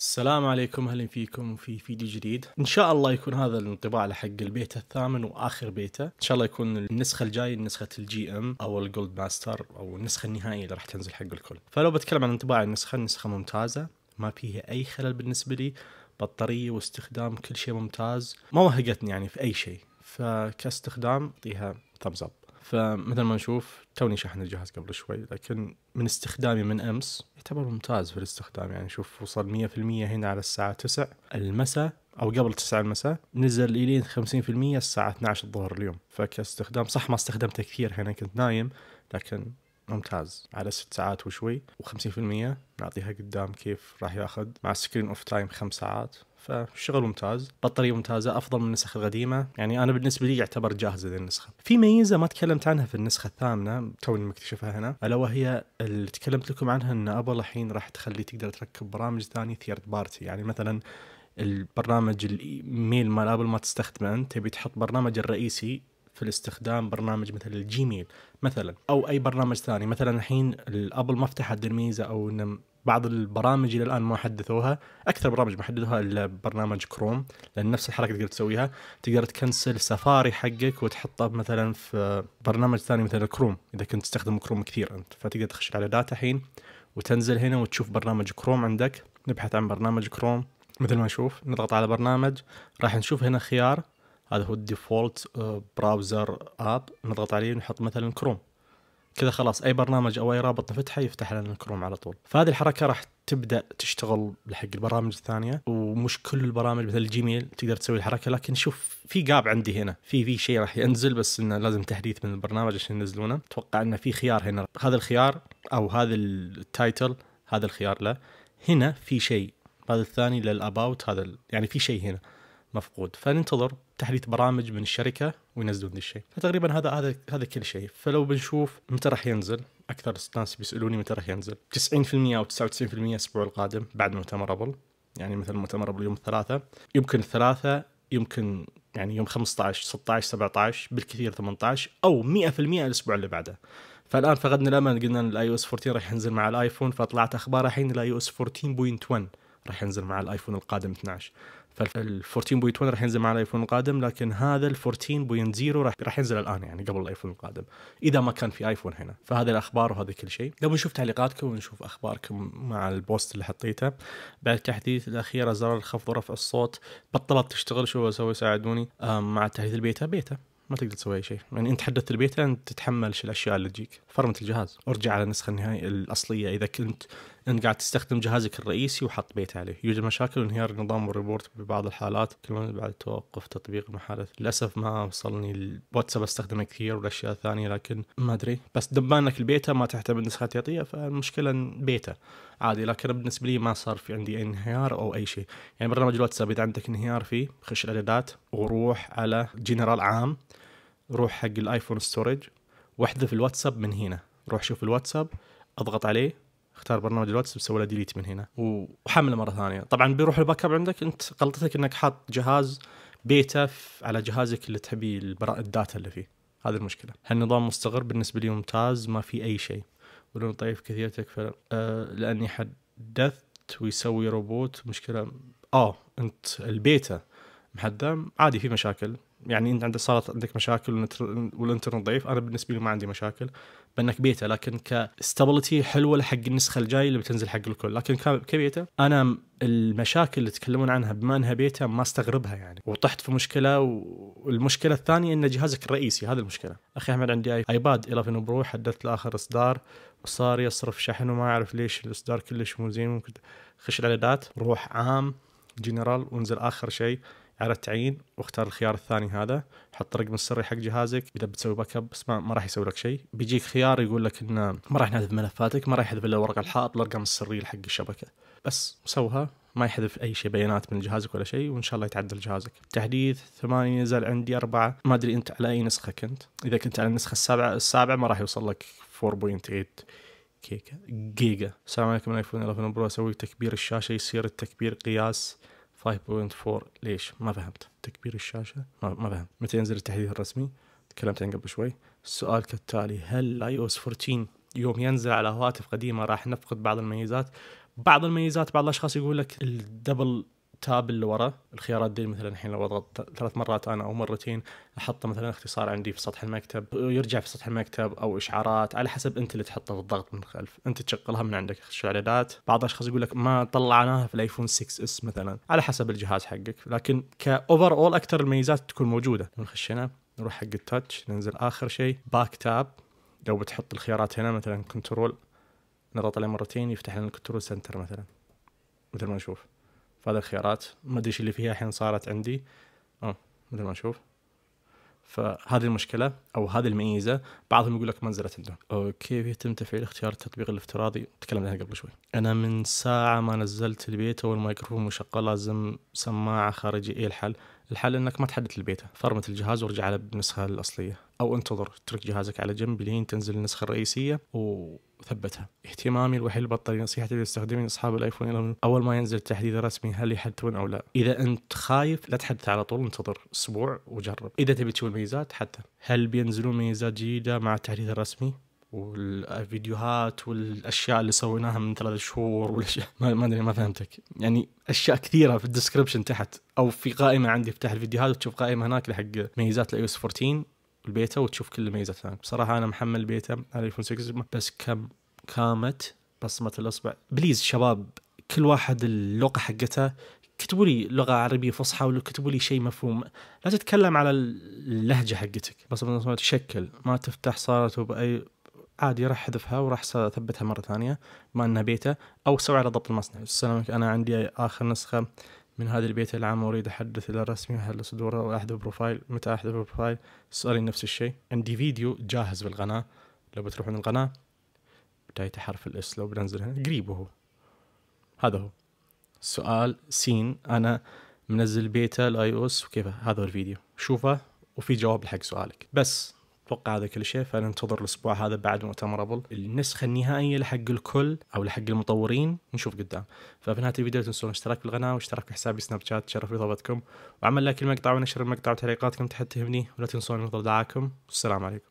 السلام عليكم اهلا فيكم في فيديو جديد ان شاء الله يكون هذا الانطباع حق البيتا الثامن واخر بيتا ان شاء الله يكون النسخه الجايه نسخه الجي ام او الجولد ماستر او النسخه النهائيه اللي راح تنزل حق الكل فلو بتكلم عن انطباع النسخه النسخه ممتازه ما فيها اي خلل بالنسبه لي بطاريه واستخدام كل شيء ممتاز ما وهقتني يعني في اي شيء فكاستخدام اعطيها thumbs اب فمثل ما نشوف توني شحن الجهاز قبل شوي لكن من استخدامي من امس يعتبر ممتاز في الاستخدام يعني شوف وصل 100% هنا على الساعه 9 المساء او قبل 9 المساء نزل الين 50% الساعه 12 الظهر اليوم فكاستخدام صح ما استخدمته كثير هنا كنت نايم لكن ممتاز على 6 ساعات وشوي و50% نعطيها قدام كيف راح ياخذ مع سكرين اوف تايم 5 ساعات فشغل ممتاز بطاريه ممتازه افضل من النسخ القديمه يعني انا بالنسبه لي يعتبر جاهزه ذي النسخه في ميزه ما تكلمت عنها في النسخه الثامنه توني مكتشفها هنا الا وهي اللي تكلمت لكم عنها ان ابل الحين راح تخلي تقدر تركب برامج ثانيه ثيرد بارتي يعني مثلا البرنامج الايميل مال ابل ما تستخدمه انت تبي تحط برنامج الرئيسي في الاستخدام برنامج مثل الجيميل مثلا او اي برنامج ثاني مثلا الحين الابل ما فتحت الميزه او انه بعض البرامج الى الان ما حدثوها اكثر برامج ما حدثوها الا برنامج كروم لان نفس الحركه تقدر تسويها تقدر تكنسل سفاري حقك وتحطه مثلا في برنامج ثاني مثلا كروم اذا كنت تستخدم كروم كثير انت فتقدر تخش على داتا الحين وتنزل هنا وتشوف برنامج كروم عندك نبحث عن برنامج كروم مثل ما نشوف نضغط على برنامج راح نشوف هنا خيار هذا هو الديفولت براوزر اب نضغط عليه ونحط مثلا كروم كذا خلاص اي برنامج او اي رابط نفتحه يفتح لنا الكروم على طول فهذه الحركه راح تبدا تشتغل لحق البرامج الثانيه ومش كل البرامج مثل الجيميل تقدر تسوي الحركه لكن شوف في جاب عندي هنا في في شيء راح ينزل بس انه لازم تحديث من البرنامج عشان ينزلونه اتوقع انه في خيار هنا هذا الخيار او هذا التايتل هذا الخيار له هنا في شيء هذا الثاني للاباوت هذا يعني في شيء هنا مفقود فننتظر تحديث برامج من الشركه وينزلون ذا الشيء فتقريبا هذا هذا هذا كل شيء فلو بنشوف متى راح ينزل اكثر الناس بيسالوني متى راح ينزل 90% او 99% الاسبوع القادم بعد مؤتمر ابل يعني مثل مؤتمر ابل يوم الثلاثاء يمكن الثلاثاء يمكن يعني يوم 15 16 17 بالكثير 18 او 100% الاسبوع اللي بعده فالان فقدنا الامل قلنا الاي او اس 14 راح ينزل مع الايفون فطلعت اخبار الحين الاي او اس 14.1 راح ينزل مع الايفون القادم 12 فال 14.1 راح ينزل مع الايفون القادم لكن هذا ال 14.0 راح راح ينزل الان يعني قبل الايفون القادم اذا ما كان في ايفون هنا فهذه الاخبار وهذا كل شيء قبل نشوف تعليقاتكم ونشوف اخباركم مع البوست اللي حطيته بعد التحديث الاخيره زرار الخفض ورفع الصوت بطلت تشتغل شو اسوي ساعدوني مع تحديث البيتا بيتا ما تقدر تسوي اي شيء يعني انت حدثت البيتا انت تتحمل الاشياء اللي تجيك فرمت الجهاز ارجع على النسخه النهائيه الاصليه اذا كنت انت قاعد تستخدم جهازك الرئيسي وحط بيت عليه يوجد مشاكل وانهيار النظام والريبورت ببعض الحالات كمان بعد توقف تطبيق المحادث للاسف ما وصلني الواتساب استخدمه كثير والاشياء الثانيه لكن ما ادري بس دبان انك البيتا ما تعتمد نسخه احتياطيه فالمشكله بيتا عادي لكن بالنسبه لي ما صار في عندي انهيار او اي شيء يعني برنامج الواتساب اذا عندك انهيار فيه خش الاعدادات وروح على جنرال عام روح حق الايفون ستورج واحذف الواتساب من هنا روح شوف الواتساب اضغط عليه اختار برنامج الواتساب سوى له ديليت من هنا وحمله مره ثانيه طبعا بيروح الباك اب عندك انت غلطتك انك حاط جهاز بيتا على جهازك اللي تبي الداتا اللي فيه هذه المشكله هالنظام مستقر بالنسبه لي ممتاز ما في اي شيء ولو طيف كثير تكفى أه لاني حدثت ويسوي روبوت مشكله اه انت البيتا محدم عادي في مشاكل يعني انت عندك صارت عندك مشاكل والانترنت ضعيف انا بالنسبه لي ما عندي مشاكل بانك بيتا لكن كستابلتي حلوه لحق النسخه الجايه اللي بتنزل حق الكل لكن كبيتا انا المشاكل اللي تكلمون عنها بما انها بيتا ما استغربها يعني وطحت في مشكله والمشكله الثانيه ان جهازك الرئيسي هذه المشكله اخي احمد عندي ايباد 11 برو حدثت لاخر اخر اصدار وصار يصرف شحن وما اعرف ليش الاصدار كلش مو زين ممكن خش الاعدادات روح عام جنرال وانزل اخر شيء على التعيين واختار الخيار الثاني هذا حط الرقم السري حق جهازك اذا بتسوي باك اب بس ما, ما راح يسوي لك شيء بيجيك خيار يقول لك انه ما راح نحذف ملفاتك ما راح يحذف الا ورقه الحائط الارقام السريه حق الشبكه بس سوها ما يحذف اي شيء بيانات من جهازك ولا شيء وان شاء الله يتعدل جهازك تحديث ثمانية نزل عندي أربعة ما ادري انت على اي نسخه كنت اذا كنت على النسخه السابعه السابعه ما راح يوصل لك 4.8 كيكه جيجا السلام عليكم من ايفون 11 برو اسوي تكبير الشاشه يصير التكبير قياس 5.4 ليش ما فهمت تكبير الشاشة ما, ما فهمت متى ينزل التحديث الرسمي تكلمت عن قبل شوي السؤال كالتالي هل اي او اس 14 يوم ينزل على هواتف قديمة راح نفقد بعض الميزات بعض الميزات بعض الاشخاص يقول لك الدبل تاب اللي ورا الخيارات دي مثلا الحين لو اضغط ثلاث مرات انا او مرتين احط مثلا اختصار عندي في سطح المكتب يرجع في سطح المكتب او اشعارات على حسب انت اللي تحطه في الضغط من الخلف انت تشغلها من عندك الاعدادات بعض الاشخاص يقول لك ما طلعناها في الايفون 6 اس مثلا على حسب الجهاز حقك لكن كاوفر اول اكثر الميزات تكون موجوده نخشنا نروح حق التاتش ننزل اخر شيء باك تاب لو بتحط الخيارات هنا مثلا كنترول نضغط عليه مرتين يفتح لنا الكنترول سنتر مثلا مثل ما نشوف فهذه الخيارات ما ادري ايش اللي فيها الحين صارت عندي اه مثل ما نشوف فهذه المشكله او هذه الميزه بعضهم يقول لك ما نزلت عندهم اوكي يتم تفعيل اختيار التطبيق الافتراضي تكلمنا عنها قبل شوي انا من ساعه ما نزلت البيتا والمايكروفون مشغل لازم سماعه خارجي ايه الحل الحل انك ما تحدث البيتا فرمت الجهاز وارجع له بالنسخه الاصليه او انتظر اترك جهازك على جنب لين تنزل النسخه الرئيسيه و... وثبتها اهتمامي الوحيد بالبطاريه نصيحتي للمستخدمين اصحاب الايفون اول ما ينزل التحديث الرسمي هل يحدثون او لا اذا انت خايف لا تحدث على طول انتظر اسبوع وجرب اذا تبي تشوف الميزات حتى هل بينزلون ميزات جديده مع التحديث الرسمي والفيديوهات والاشياء اللي سويناها من ثلاث شهور والاشياء ما ادري ما فهمتك يعني اشياء كثيره في الديسكربشن تحت او في قائمه عندي افتح الفيديوهات وتشوف قائمه هناك لحق ميزات الاي اس 14 البيتا وتشوف كل الميزات هناك بصراحه انا محمل بيتا على ايفون 6 بس كم كامت بصمه الاصبع بليز شباب كل واحد اللغه حقتها كتبوا لي لغه عربيه فصحى ولا كتبوا لي شيء مفهوم لا تتكلم على اللهجه حقتك بصمه الاصبع تشكل ما تفتح صارت باي عادي راح احذفها وراح اثبتها مره ثانيه بما انها بيتا او سوي على ضبط المصنع السلام انا عندي اخر نسخه من هذا البيت العام أريد أحدث إلى رسمي هل صدوره وأحذف بروفايل متى أحذف بروفايل تسألين نفس الشيء عندي فيديو جاهز بالقناة لو بتروحون القناة بدايته حرف الاس لو بنزل هنا قريب هو هذا هو سؤال سين أنا منزل بيتا الاي او اس وكيف هذا هو الفيديو شوفه وفي جواب لحق سؤالك بس اتوقع هذا كل شيء فننتظر الاسبوع هذا بعد مؤتمر ابل النسخه النهائيه لحق الكل او لحق المطورين نشوف قدام ففي نهايه الفيديو لا تنسون الاشتراك بالقناه واشتراك في حسابي سناب شات تشرف بطلبتكم وعمل لايك المقطع ونشر المقطع وتعليقاتكم تحت تهمني ولا تنسون نظر دعاكم والسلام عليكم